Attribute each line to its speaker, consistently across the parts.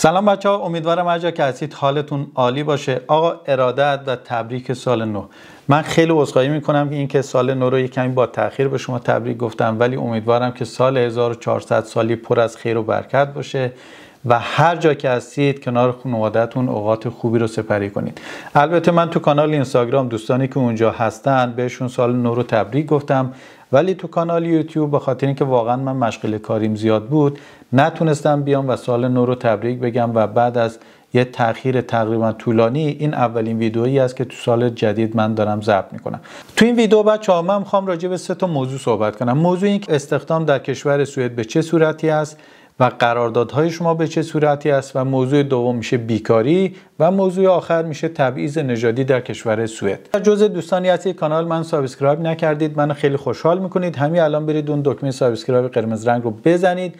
Speaker 1: سلام بچه ها امیدوارم هر جا که هستید حالتون عالی باشه آقا ارادت و تبریک سال نو من خیلی عذرخواهی میکنم که اینکه سال نو رو یک کمی با تاخیر به شما تبریک گفتم ولی امیدوارم که سال 1400 سالی پر از خیر و برکت باشه و هر جا که هستید کنار خانوادهتون اوقات خوبی رو سپری کنید البته من تو کانال اینستاگرام دوستانی که اونجا هستن بهشون سال نو رو تبریک گفتم ولی تو کانال یوتیوب به خاطر اینکه واقعا من مشغول کاریم زیاد بود نتونستم بیام و سال نو رو تبریک بگم و بعد از یه تاخیر تقریبا طولانی این اولین ویدئویی است که تو سال جدید من دارم ضبط میکنم تو این ویدیو بچه‌ها من میخوام راجع به سه تا موضوع صحبت کنم موضوع این استخدام در کشور سوئد به چه صورتی است و قراردادهای شما به چه صورتی است و موضوع دوم میشه بیکاری و موضوع آخر میشه تبعیض نژادی در کشور سوئد. جزء دوستانی از کانال من سابسکرایب نکردید من خیلی خوشحال میکنید همین الان برید اون دکمه سابسکرایب قرمز رنگ رو بزنید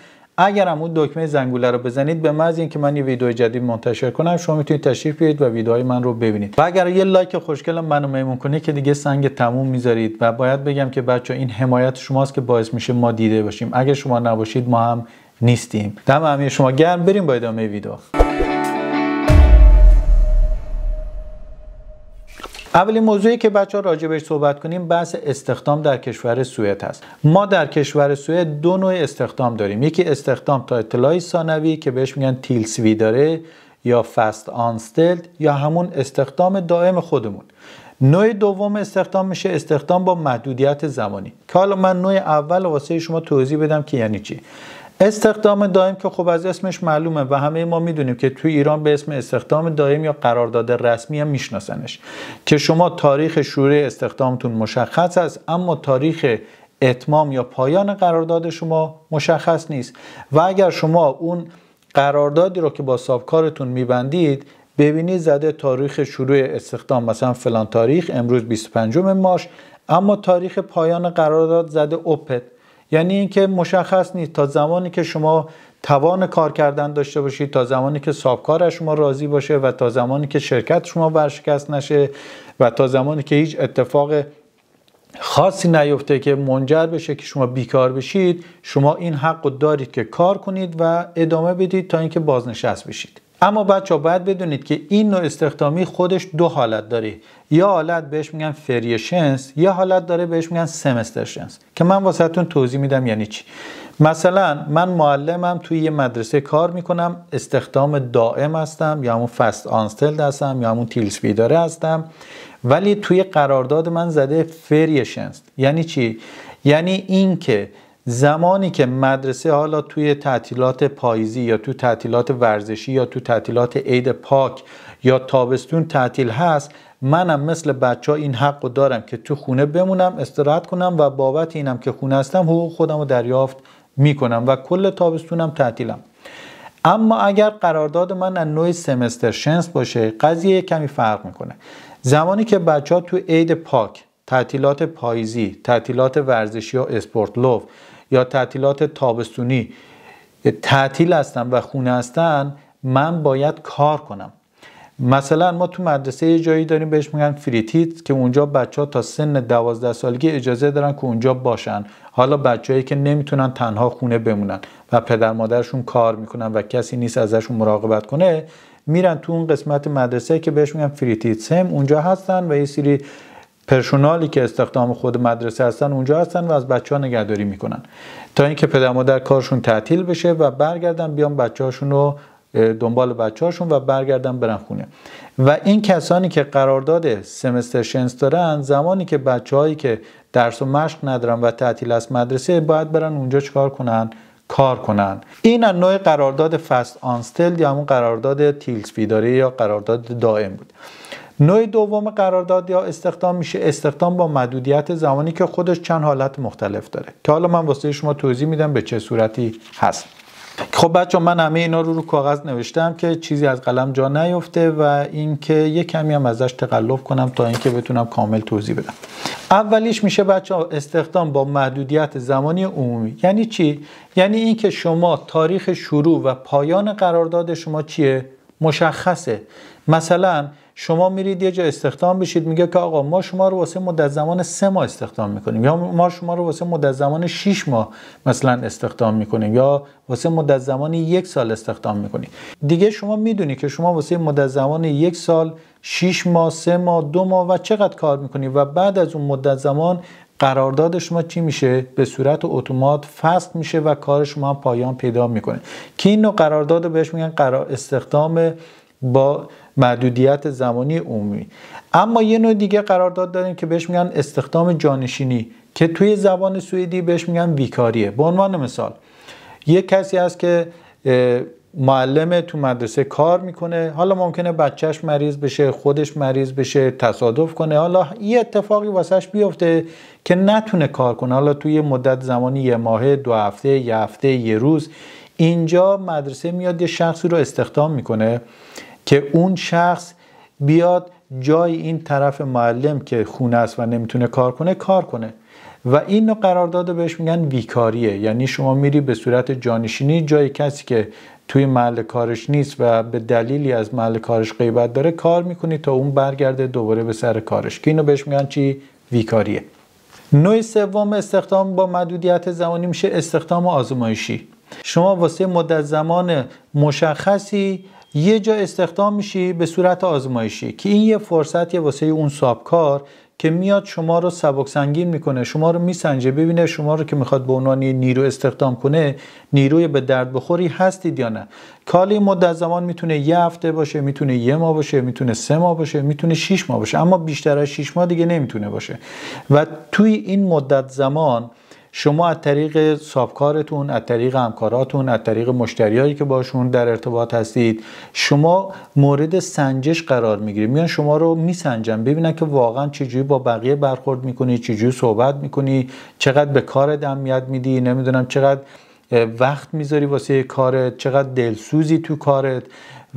Speaker 1: اگر هم اون دکمه زنگوله رو بزنید به معنی اینکه من یه ویدیو جدید منتشر کنم شما میتونید تشریف بیارید و ویدیوهای من رو ببینید و اگر یه لایک خوشگل منو میمون کنه که دیگه سنگ تموم میذارید و باید بگم که بچه این حمایت شماست که باعث میشه ما دیده باشیم اگر شما نباشید ما هم نیستیم دم همه شما گرم بریم با ادامه ویدیو اولین موضوعی که بچه ها راجع بهش صحبت کنیم بحث استخدام در کشور سوئد هست ما در کشور سوئد دو نوع استخدام داریم یکی استخدام تا اطلاعی ثانوی که بهش میگن تیلسوی داره یا فست آنستلد یا همون استخدام دائم خودمون نوع دوم استخدام میشه استخدام با محدودیت زمانی که حالا من نوع اول واسه شما توضیح بدم که یعنی چی استخدام دائم که خب از اسمش معلومه و همه ما میدونیم که توی ایران به اسم استخدام دائم یا قرارداد رسمی هم میشناسنش که شما تاریخ شروع استخدامتون مشخص است اما تاریخ اتمام یا پایان قرارداد شما مشخص نیست و اگر شما اون قراردادی رو که با سابکارتون میبندید ببینید زده تاریخ شروع استخدام مثلا فلان تاریخ امروز 25 مارش اما تاریخ پایان قرارداد زده اوپت یعنی اینکه مشخص نیست تا زمانی که شما توان کار کردن داشته باشید تا زمانی که سابکار شما راضی باشه و تا زمانی که شرکت شما ورشکست نشه و تا زمانی که هیچ اتفاق خاصی نیفته که منجر بشه که شما بیکار بشید شما این حق دارید که کار کنید و ادامه بدید تا اینکه بازنشست بشید اما بچه باید بدونید که این نوع استخدامی خودش دو حالت داره یا حالت بهش میگن فریشنس یا حالت داره بهش میگن سمسترشنس که من واسهتون توضیح میدم یعنی چی مثلا من معلمم توی یه مدرسه کار میکنم استخدام دائم هستم یا همون فست آنستل هستم یا همون تیلس بیداره هستم ولی توی قرارداد من زده فریشنس یعنی چی یعنی اینکه زمانی که مدرسه حالا توی تعطیلات پاییزی یا تو تعطیلات ورزشی یا تو تعطیلات عید پاک یا تابستون تعطیل هست منم مثل بچه ها این حق رو دارم که تو خونه بمونم استراحت کنم و بابت اینم که خونه هستم حقوق خودم رو دریافت میکنم و کل تابستونم تعطیلم اما اگر قرارداد من از نوع سمستر شنس باشه قضیه کمی فرق میکنه زمانی که بچه ها تو عید پاک تعطیلات پاییزی تعطیلات ورزشی یا اسپورت لوف یا تعطیلات تابستونی تعطیل هستن و خونه هستن من باید کار کنم مثلا ما تو مدرسه یه جایی داریم بهش میگن فریتیت که اونجا بچه ها تا سن دوازده سالگی اجازه دارن که اونجا باشن حالا بچههایی که نمیتونن تنها خونه بمونن و پدر مادرشون کار میکنن و کسی نیست ازشون مراقبت کنه میرن تو اون قسمت مدرسه که بهش میگن فریتیت سم اونجا هستن و یه سری پرسونالی که استخدام خود مدرسه هستن اونجا هستن و از بچه ها نگهداری میکنن تا اینکه پدر مادر کارشون تعطیل بشه و برگردن بیان بچه هاشون رو دنبال بچه هاشون و برگردن برن خونه و این کسانی که قرارداد سمستر شنس دارن زمانی که بچه هایی که درس و مشق ندارن و تعطیل از مدرسه باید برن اونجا چکار کنن کار کنن این نوع قرارداد فست آنستل یا همون قرارداد تیلز یا قرارداد دائم بود نوع دوم قرارداد یا استخدام میشه استخدام با محدودیت زمانی که خودش چند حالت مختلف داره که حالا من واسه شما توضیح میدم به چه صورتی هست خب بچه من همه اینا رو رو کاغذ نوشتم که چیزی از قلم جا نیفته و اینکه یه کمی هم ازش تقلب کنم تا اینکه بتونم کامل توضیح بدم اولیش میشه بچه استخدام با محدودیت زمانی عمومی یعنی چی یعنی اینکه شما تاریخ شروع و پایان قرارداد شما چیه مشخصه مثلا شما میرید یه جا استخدام بشید میگه که آقا ما شما رو واسه مدت زمان سه ماه استخدام میکنیم یا ما شما رو واسه مدت زمان 6 ماه مثلا استخدام میکنیم یا واسه مدت زمان یک سال استخدام میکنیم دیگه شما میدونی که شما واسه مدت زمان یک سال 6 ماه سه ماه دو ماه و چقدر کار میکنی و بعد از اون مدت زمان قرارداد شما چی میشه به صورت اتومات فصل میشه و کار شما پایان پیدا میکنه که این نوع قرارداد بهش میگن قرار استخدام با محدودیت زمانی عمومی اما یه نوع دیگه قرارداد داریم که بهش میگن استخدام جانشینی که توی زبان سوئدی بهش میگن ویکاریه به عنوان مثال یه کسی هست که معلم تو مدرسه کار میکنه حالا ممکنه بچهش مریض بشه خودش مریض بشه تصادف کنه حالا یه اتفاقی واسهش بیفته که نتونه کار کنه حالا توی مدت زمانی یه ماه دو هفته یه هفته یه روز اینجا مدرسه میاد یه شخصی رو استخدام میکنه که اون شخص بیاد جای این طرف معلم که خونه است و نمیتونه کار کنه کار کنه و اینو قرارداد بهش میگن ویکاریه یعنی شما میری به صورت جانشینی جای کسی که توی محل کارش نیست و به دلیلی از محل کارش غیبت داره کار میکنی تا اون برگرده دوباره به سر کارش که اینو بهش میگن چی ویکاریه نوع سوم استخدام با محدودیت زمانی میشه استخدام آزمایشی شما واسه مدت زمان مشخصی یه جا استخدام میشی به صورت آزمایشی که این یه فرصتیه واسه اون سابکار که میاد شما رو سبک سنگین میکنه شما رو میسنجه ببینه شما رو که میخواد به عنوان نیرو استخدام کنه نیروی به درد بخوری هستید یا نه کالی مدت زمان میتونه یه هفته باشه میتونه یه ماه باشه میتونه سه ماه باشه میتونه شیش ماه باشه اما بیشتر از شیش ماه دیگه نمیتونه باشه و توی این مدت زمان شما از طریق سابکارتون از طریق همکاراتون از طریق مشتریایی که باشون در ارتباط هستید شما مورد سنجش قرار میگیرید میان شما رو میسنجن ببینن که واقعا چجوری با بقیه برخورد میکنی چجوری صحبت میکنی چقدر به کار دمیت میدی نمیدونم چقدر وقت میذاری واسه کارت چقدر دلسوزی تو کارت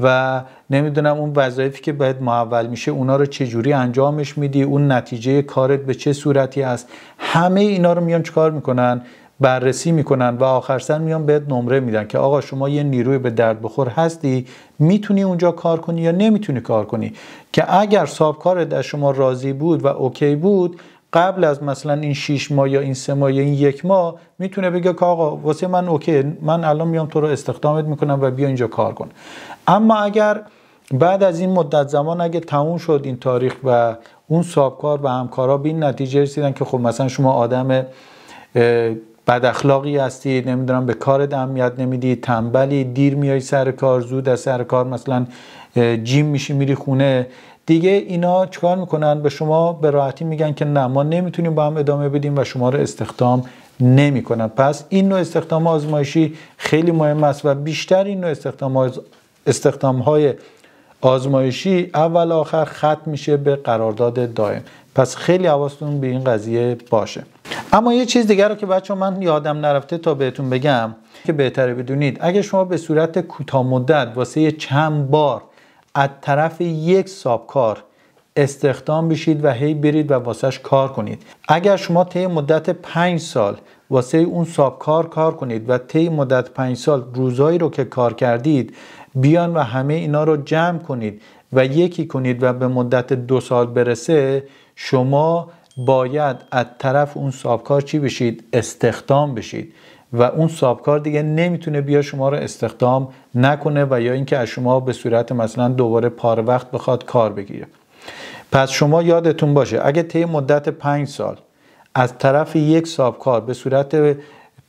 Speaker 1: و نمیدونم اون وظایفی که باید محول میشه اونا رو چه انجامش میدی اون نتیجه کارت به چه صورتی است همه اینا رو میان چکار میکنن بررسی میکنن و آخر سر میان بهت نمره میدن که آقا شما یه نیروی به درد بخور هستی میتونی اونجا کار کنی یا نمیتونی کار کنی که اگر صاحب کارت از شما راضی بود و اوکی بود قبل از مثلا این 6 ماه یا این سه ماه یا این یک ماه میتونه بگه که آقا واسه من اوکی من الان میام تو رو استخدامت میکنم و بیا اینجا کار کن اما اگر بعد از این مدت زمان اگه تموم شد این تاریخ و اون سابکار و همکارا به این نتیجه رسیدن که خب مثلا شما آدم بد اخلاقی هستی نمیدونم به کارت اهمیت نمیدی تنبلی دیر میای سر کار زود از سر کار مثلا جیم میشی میری خونه دیگه اینا چکار میکنن به شما به راحتی میگن که نه ما نمیتونیم با هم ادامه بدیم و شما رو استخدام نمیکنن پس این نوع استخدام آزمایشی خیلی مهم است و بیشتر این نوع استخدام, آز... استخدام های آزمایشی اول آخر ختم میشه به قرارداد دائم پس خیلی حواستون به این قضیه باشه اما یه چیز دیگر رو که بچه من یادم نرفته تا بهتون بگم که بهتره بدونید اگه شما به صورت کوتاه مدت واسه چند بار از طرف یک سابکار استخدام بشید و هی برید و واسهش کار کنید اگر شما طی مدت پنج سال واسه اون سابکار کار کنید و طی مدت پنج سال روزایی رو که کار کردید بیان و همه اینا رو جمع کنید و یکی کنید و به مدت دو سال برسه شما باید از طرف اون سابکار چی بشید استخدام بشید و اون سابکار دیگه نمیتونه بیا شما رو استخدام نکنه و یا اینکه از شما به صورت مثلا دوباره پار وقت بخواد کار بگیره پس شما یادتون باشه اگه طی مدت پنج سال از طرف یک سابکار به صورت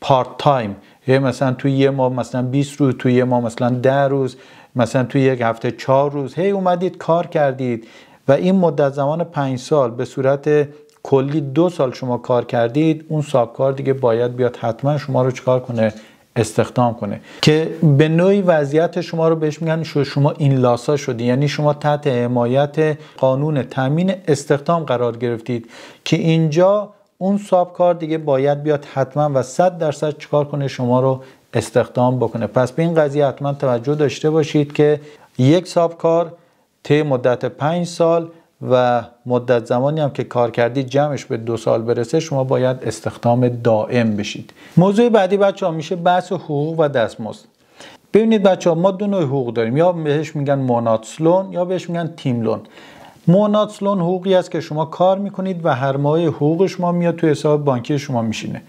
Speaker 1: پارت تایم یه مثلا توی یه ماه مثلا 20 روز توی یه ماه مثلا 10 روز مثلا توی یک هفته چهار روز هی اومدید کار کردید و این مدت زمان 5 سال به صورت کلی دو سال شما کار کردید اون سابکار دیگه باید بیاد حتما شما رو چکار کنه استخدام کنه که به نوعی وضعیت شما رو بهش میگن شما این لاسا شدی یعنی شما تحت حمایت قانون تامین استخدام قرار گرفتید که اینجا اون سابکار دیگه باید بیاد حتما و 100 درصد چکار کنه شما رو استخدام بکنه پس به این قضیه حتما توجه داشته باشید که یک سابکار طی مدت 5 سال و مدت زمانی هم که کار کردید جمعش به دو سال برسه شما باید استخدام دائم بشید موضوع بعدی بچه ها میشه بحث حقوق و دستمزد ببینید بچه ها ما دو نوع حقوق داریم یا بهش میگن موناتسلون یا بهش میگن تیملون. موناتسلون حقوقی است که شما کار میکنید و هر ماه حقوق شما میاد تو حساب بانکی شما میشینه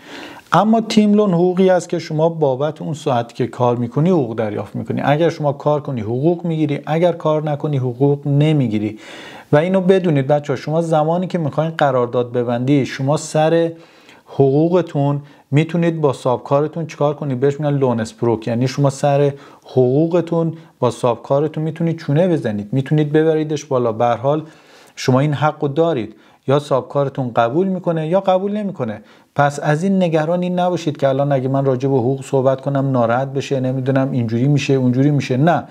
Speaker 1: اما تیم لون حقوقی است که شما بابت اون ساعتی که کار میکنی حقوق دریافت میکنی اگر شما کار کنی حقوق میگیری اگر کار نکنی حقوق نمیگیری و اینو بدونید بچه ها شما زمانی که میخواین قرارداد ببندی شما سر حقوقتون میتونید با کارتون چیکار کنید بهش میگن لون اسپروک یعنی شما سر حقوقتون با کارتون میتونید چونه بزنید میتونید ببریدش بالا به حال شما این حق دارید یا سابکارتون قبول میکنه یا قبول نمیکنه پس از این نگران این نباشید که الان اگه من راجع به حقوق صحبت کنم ناراحت بشه نمیدونم اینجوری میشه اونجوری میشه نه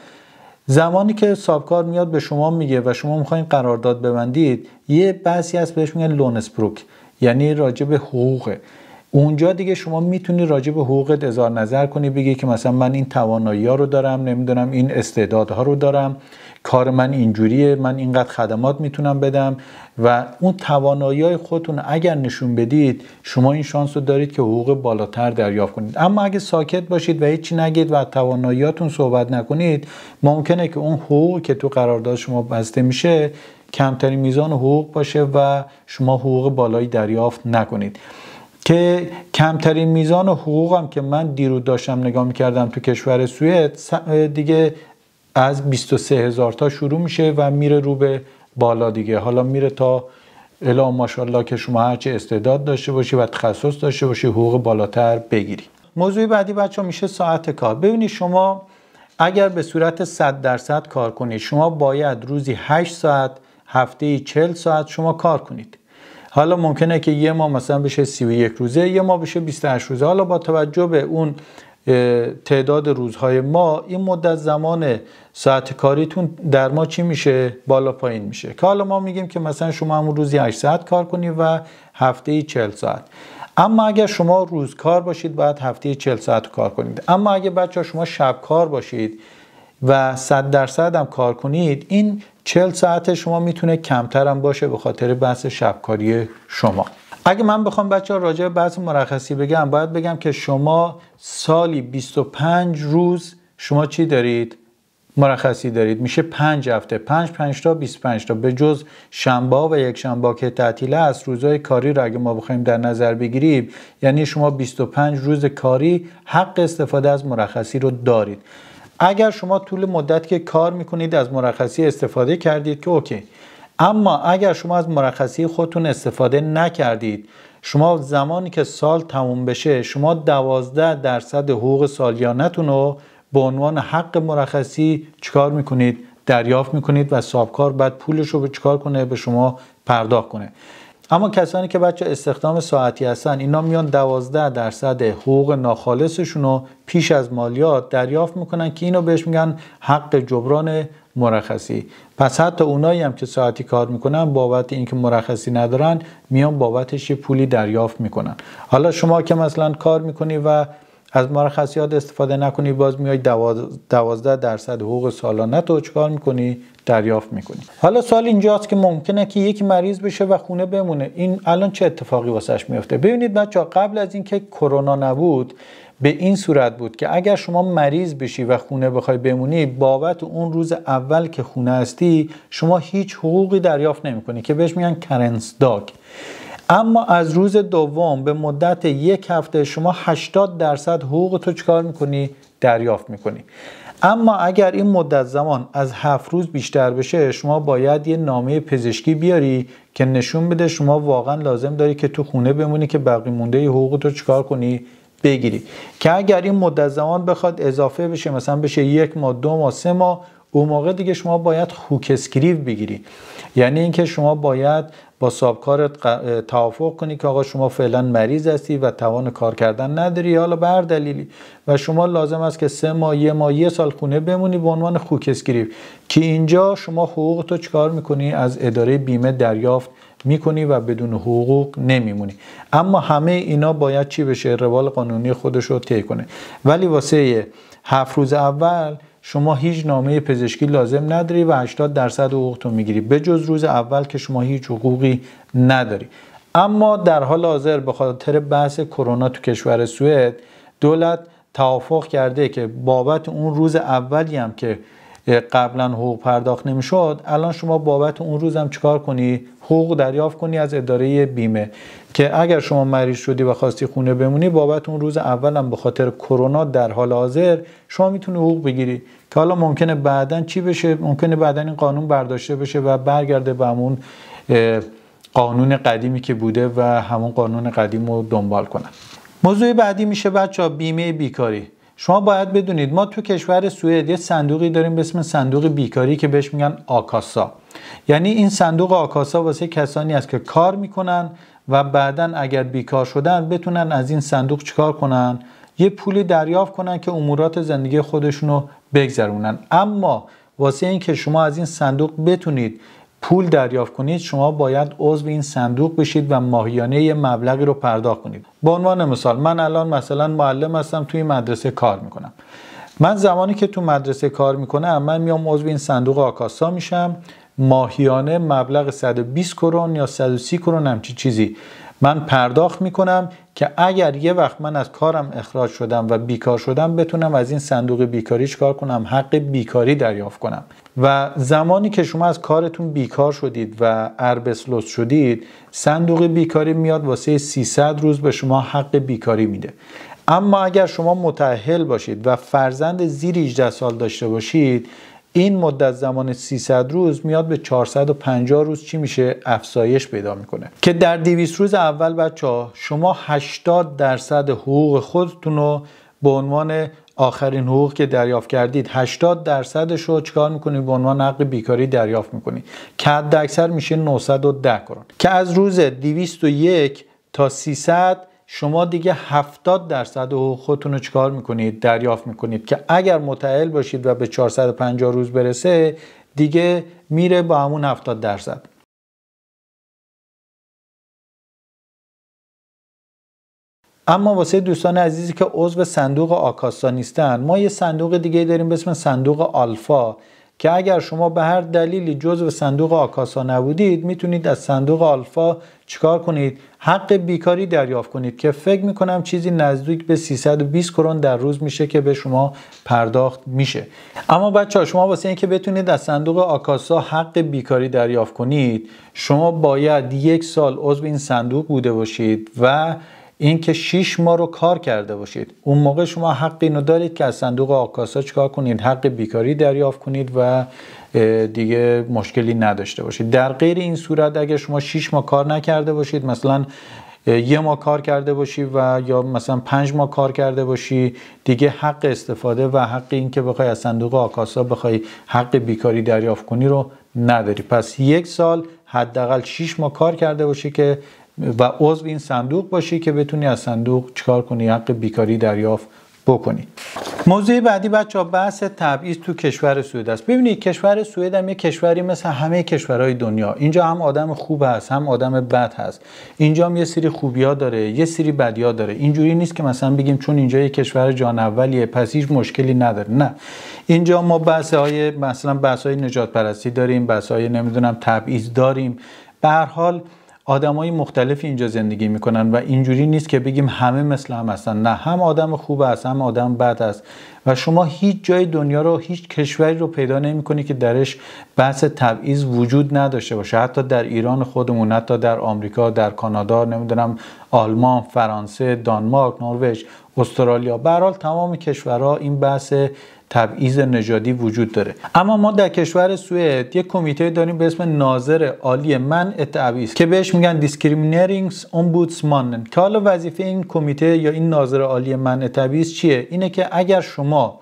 Speaker 1: زمانی که سابکار میاد به شما میگه و شما میخواین قرارداد ببندید یه بحثی هست بهش میگن لون یعنی راجع به حقوقه اونجا دیگه شما میتونی راجع به حقوقت اظهار نظر کنی بگی که مثلا من این توانایی ها رو دارم نمیدونم این استعدادها رو دارم کار من اینجوریه من اینقدر خدمات میتونم بدم و اون توانایی خودتون اگر نشون بدید شما این شانس رو دارید که حقوق بالاتر دریافت کنید اما اگه ساکت باشید و هیچی نگید و تواناییاتون صحبت نکنید ممکنه که اون حقوق که تو قرارداد شما بسته میشه کمترین میزان حقوق باشه و شما حقوق بالایی دریافت نکنید که کمترین میزان حقوقم که من دیرو داشتم نگاه میکردم تو کشور سوئد دیگه از 23 هزار تا شروع میشه و میره رو به بالا دیگه حالا میره تا الا ماشاءالله که شما چه استعداد داشته باشی و تخصص داشته باشی حقوق بالاتر بگیری موضوع بعدی بچه ها میشه ساعت کار ببینید شما اگر به صورت 100 درصد کار کنید شما باید روزی 8 ساعت هفته 40 ساعت شما کار کنید حالا ممکنه که یه ماه مثلا بشه 31 روزه یه ما بشه 28 روزه حالا با توجه به اون تعداد روزهای ما این مدت زمان ساعت کاریتون در ما چی میشه بالا پایین میشه که حالا ما میگیم که مثلا شما همون روزی 8 ساعت کار کنید و هفته 40 ساعت اما اگر شما روز کار باشید باید هفته 40 ساعت کار کنید اما اگر بچه شما شب کار باشید و 100 درصد هم کار کنید این 40 ساعت شما میتونه کمتر هم باشه به خاطر بحث شبکاری شما اگه من بخوام بچه ها راجع بحث مرخصی بگم باید بگم که شما سالی 25 روز شما چی دارید؟ مرخصی دارید میشه پنج هفته پنج پنج تا 25 تا به جز شنبه و یک شنبه که تعطیل است روزهای کاری رو اگه ما بخوایم در نظر بگیریم یعنی شما 25 روز کاری حق استفاده از مرخصی رو دارید اگر شما طول مدت که کار میکنید از مرخصی استفاده کردید که اوکی اما اگر شما از مرخصی خودتون استفاده نکردید شما زمانی که سال تموم بشه شما دوازده درصد حقوق سالیانتون رو به عنوان حق مرخصی چکار میکنید دریافت میکنید و صاحبکار بعد پولش رو به چکار کنه به شما پرداخت کنه اما کسانی که بچه استخدام ساعتی هستن اینا میان 12 درصد حقوق ناخالصشون رو پیش از مالیات دریافت میکنن که اینو بهش میگن حق جبران مرخصی پس حتی اونایی هم که ساعتی کار میکنن بابت اینکه مرخصی ندارن میان بابتش پولی دریافت میکنن حالا شما که مثلا کار میکنی و از مرخصیات استفاده نکنی باز میای 12 درصد حقوق سالانه تو چکار میکنی دریافت میکنی حالا سوال اینجاست که ممکنه که یک مریض بشه و خونه بمونه این الان چه اتفاقی واسش میفته ببینید بچه قبل از اینکه کرونا نبود به این صورت بود که اگر شما مریض بشی و خونه بخوای بمونی بابت اون روز اول که خونه هستی شما هیچ حقوقی دریافت نمیکنی که بهش میگن کرنس داک اما از روز دوم به مدت یک هفته شما 80 درصد حقوق تو چکار میکنی؟ دریافت میکنی اما اگر این مدت زمان از هفت روز بیشتر بشه شما باید یه نامه پزشکی بیاری که نشون بده شما واقعا لازم داری که تو خونه بمونی که باقی مونده حقوق تو چکار کنی بگیری که اگر این مدت زمان بخواد اضافه بشه مثلا بشه یک ماه دو ماه سه ماه اون موقع دیگه شما باید هوک بگیری یعنی اینکه شما باید با سابکارت توافق کنی که آقا شما فعلا مریض هستی و توان کار کردن نداری حالا به دلیلی و شما لازم است که سه ماه یه ماه یه سال خونه بمونی به عنوان خوک که اینجا شما حقوق تو چکار میکنی از اداره بیمه دریافت میکنی و بدون حقوق نمیمونی اما همه اینا باید چی بشه روال قانونی خودش رو طی کنه ولی واسه هفت روز اول شما هیچ نامه پزشکی لازم نداری و 80 درصد حقوقتو میگیری به جز روز اول که شما هیچ حقوقی نداری اما در حال حاضر به خاطر بحث کرونا تو کشور سوئد دولت توافق کرده که بابت اون روز اولی هم که قبلا حقوق پرداخت نمیشد الان شما بابت اون روز هم چیکار کنی حقوق دریافت کنی از اداره بیمه که اگر شما مریض شدی و خواستی خونه بمونی بابت اون روز اولم به خاطر کرونا در حال حاضر شما میتونی حقوق بگیری که حالا ممکنه بعدا چی بشه ممکنه بعدا این قانون برداشته بشه و برگرده به همون قانون قدیمی که بوده و همون قانون قدیم رو دنبال کنن موضوع بعدی میشه بچه بیمه بیکاری شما باید بدونید ما تو کشور سوئد یه صندوقی داریم به اسم صندوق بیکاری که بهش میگن آکاسا یعنی این صندوق آکاسا واسه کسانی است که کار میکنن و بعدا اگر بیکار شدن بتونن از این صندوق چیکار کنن یه پولی دریافت کنن که امورات زندگی خودشونو بگذرونن اما واسه اینکه شما از این صندوق بتونید پول دریافت کنید شما باید عضو این صندوق بشید و ماهیانه یه مبلغی رو پرداخت کنید به عنوان مثال من الان مثلا معلم هستم توی مدرسه کار میکنم من زمانی که تو مدرسه کار میکنم من میام عضو این صندوق آکاسا میشم ماهیانه مبلغ 120 کرون یا 130 کرون همچی چیزی من پرداخت میکنم که اگر یه وقت من از کارم اخراج شدم و بیکار شدم بتونم از این صندوق بیکاری کار کنم حق بیکاری دریافت کنم و زمانی که شما از کارتون بیکار شدید و اربسلوس شدید صندوق بیکاری میاد واسه 300 روز به شما حق بیکاری میده اما اگر شما متأهل باشید و فرزند زیر 18 سال داشته باشید این مدت زمان 300 روز میاد به 450 روز چی میشه افزایش پیدا میکنه که در 200 روز اول بچه ها شما 80 درصد حقوق خودتون رو به عنوان آخرین حقوق که دریافت کردید 80 درصدش رو چکار میکنی به عنوان حق بیکاری دریافت میکنی که حد اکثر میشه 910 کرون که از روز 201 تا 300 شما دیگه هفتاد درصد و خودتون رو چکار میکنید دریافت میکنید که اگر متعهل باشید و به 450 روز برسه دیگه میره با همون هفتاد درصد اما واسه دوستان عزیزی که عضو صندوق آکاسا نیستن ما یه صندوق دیگه داریم به اسم صندوق آلفا که اگر شما به هر دلیلی جزو صندوق آکاسا نبودید میتونید از صندوق آلفا چیکار کنید حق بیکاری دریافت کنید که فکر میکنم چیزی نزدیک به 320 کرون در روز میشه که به شما پرداخت میشه اما بچه ها شما واسه اینکه بتونید از صندوق آکاسا حق بیکاری دریافت کنید شما باید یک سال عضو این صندوق بوده باشید و اینکه که 6 ماه رو کار کرده باشید اون موقع شما حق اینو دارید که از صندوق آکاسا چکار کنید حق بیکاری دریافت کنید و دیگه مشکلی نداشته باشید در غیر این صورت اگر شما 6 ماه کار نکرده باشید مثلا یه ماه کار کرده باشی و یا مثلا پنج ماه کار کرده باشی دیگه حق استفاده و حق این که بخوای از صندوق آکاسا بخوای حق بیکاری دریافت کنی رو نداری پس یک سال حداقل 6 ما کار کرده باشی که و عضو این صندوق باشی که بتونی از صندوق چکار کنی حق بیکاری دریافت بکنی موضوع بعدی بچه ها بحث تبعیض تو کشور سوئد است ببینید کشور سوئد هم یه کشوری مثل همه کشورهای دنیا اینجا هم آدم خوب هست هم آدم بد هست اینجا هم یه سری خوبی داره یه سری بدی داره اینجوری نیست که مثلا بگیم چون اینجا یه کشور جان اولیه پس هیچ مشکلی نداره نه اینجا ما بحث های مثلا بحث های نجات پرستی داریم بحث های نمیدونم تبعیض داریم به هر حال های مختلفی اینجا زندگی میکنن و اینجوری نیست که بگیم همه مثل هم هستن نه هم آدم خوب است هم آدم بد است و شما هیچ جای دنیا رو هیچ کشوری رو پیدا نمیکنی که درش بحث تبعیض وجود نداشته باشه حتی در ایران خودمون حتی در آمریکا در کانادا نمیدونم آلمان فرانسه دانمارک نروژ استرالیا به تمام کشورها این بحث تبعیض نژادی وجود داره اما ما در کشور سوئد یک کمیته داریم به اسم ناظر عالی من تبعیض که بهش میگن دیسکریمینرینگز اومبودسمان که حالا وظیفه این کمیته یا این ناظر عالی من تبعیض چیه اینه که اگر شما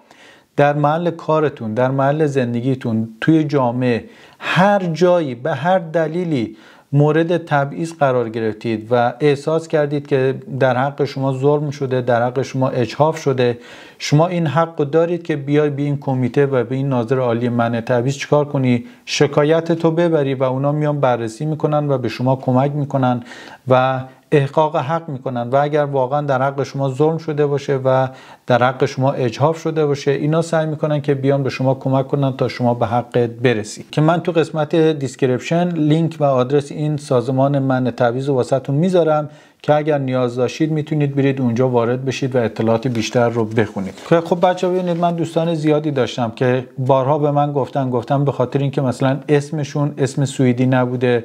Speaker 1: در محل کارتون در محل زندگیتون توی جامعه هر جایی به هر دلیلی مورد تبعیض قرار گرفتید و احساس کردید که در حق شما ظلم شده در حق شما اجحاف شده شما این حق رو دارید که بیای به این کمیته و به این ناظر عالی منع تبعیض چکار کنی شکایت تو ببری و اونا میان بررسی میکنن و به شما کمک میکنن و احقاق حق میکنن و اگر واقعا در حق شما ظلم شده باشه و در حق شما اجهاف شده باشه اینا سعی میکنن که بیان به شما کمک کنن تا شما به حقت برسید که من تو قسمت دیسکریپشن لینک و آدرس این سازمان من تعویض و واسطون میذارم که اگر نیاز داشتید میتونید برید اونجا وارد بشید و اطلاعات بیشتر رو بخونید خب بچه ببینید من دوستان زیادی داشتم که بارها به من گفتن گفتم به خاطر اینکه مثلا اسمشون اسم سوئدی نبوده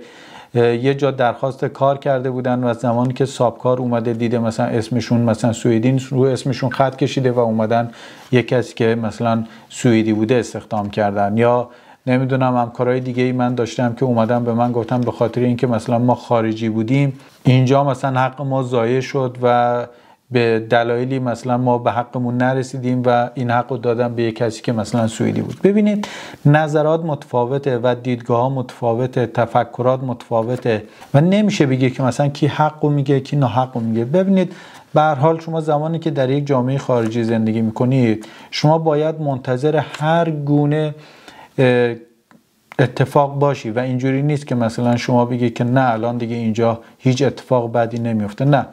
Speaker 1: یه جا درخواست کار کرده بودن و زمانی که سابکار اومده دیده مثلا اسمشون مثلا سویدین رو اسمشون خط کشیده و اومدن یه کسی که مثلا سوئدی بوده استخدام کردن یا نمیدونم هم کارهای دیگه ای من داشتم که اومدن به من گفتم به خاطر اینکه مثلا ما خارجی بودیم اینجا مثلا حق ما ضایع شد و به دلایلی مثلا ما به حقمون نرسیدیم و این حق رو دادن به یک کسی که مثلا سوئدی بود ببینید نظرات متفاوته و دیدگاه متفاوته تفکرات متفاوته و نمیشه بگه که مثلا کی حق رو میگه کی ناحق رو میگه ببینید به حال شما زمانی که در یک جامعه خارجی زندگی میکنید شما باید منتظر هر گونه اتفاق باشی و اینجوری نیست که مثلا شما بگی که نه الان دیگه اینجا هیچ اتفاق بدی نمیفته نه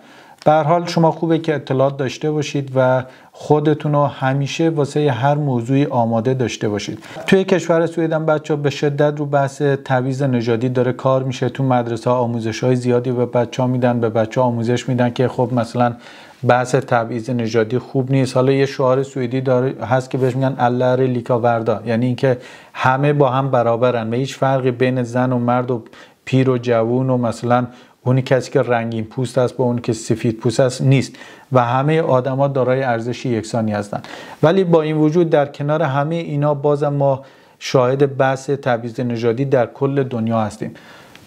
Speaker 1: به حال شما خوبه که اطلاعات داشته باشید و خودتون رو همیشه واسه هر موضوعی آماده داشته باشید توی کشور سوئد هم بچه ها به شدت رو بحث تعویض نژادی داره کار میشه تو مدرسه ها آموزش های زیادی به بچه ها میدن به بچه ها آموزش میدن که خب مثلا بحث تبعیض نژادی خوب نیست حالا یه شعار سوئدی هست که بهش میگن اللر لیکا وردا یعنی اینکه همه با هم برابرن هیچ فرقی بین زن و مرد و پیر و جوون و مثلا اونی کسی که رنگین پوست است با اونی که سفید پوست است نیست و همه آدما دارای ارزش یکسانی هستند ولی با این وجود در کنار همه اینا بازم ما شاهد بحث تبعیض نژادی در کل دنیا هستیم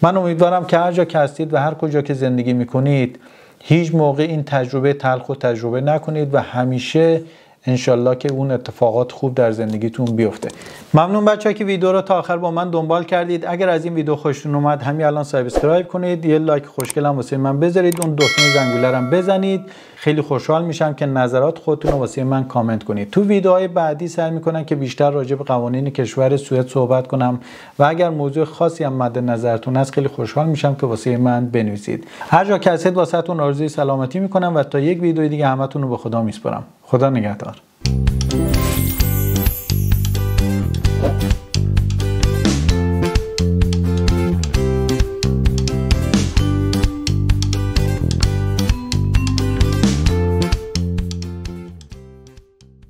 Speaker 1: من امیدوارم که هر جا که هستید و هر کجا که زندگی میکنید هیچ موقع این تجربه تلخ و تجربه نکنید و همیشه انشالله که اون اتفاقات خوب در زندگیتون بیفته ممنون بچه که ویدیو رو تا آخر با من دنبال کردید اگر از این ویدیو خوشتون اومد همین الان سابسکرایب کنید یه لایک خوشگل واسه من بذارید اون دکمه زنگوله هم بزنید خیلی خوشحال میشم که نظرات خودتون رو واسه من کامنت کنید تو ویدیوهای بعدی سعی میکنم که بیشتر راجع به قوانین کشور سوئد صحبت کنم و اگر موضوع خاصی هم مد نظرتون هست خیلی خوشحال میشم که واسه من بنویسید هر جا که هستید واسهتون آرزوی سلامتی میکنم و تا یک ویدیو دیگه همتون رو به خدا میسپارم خدا نگهدار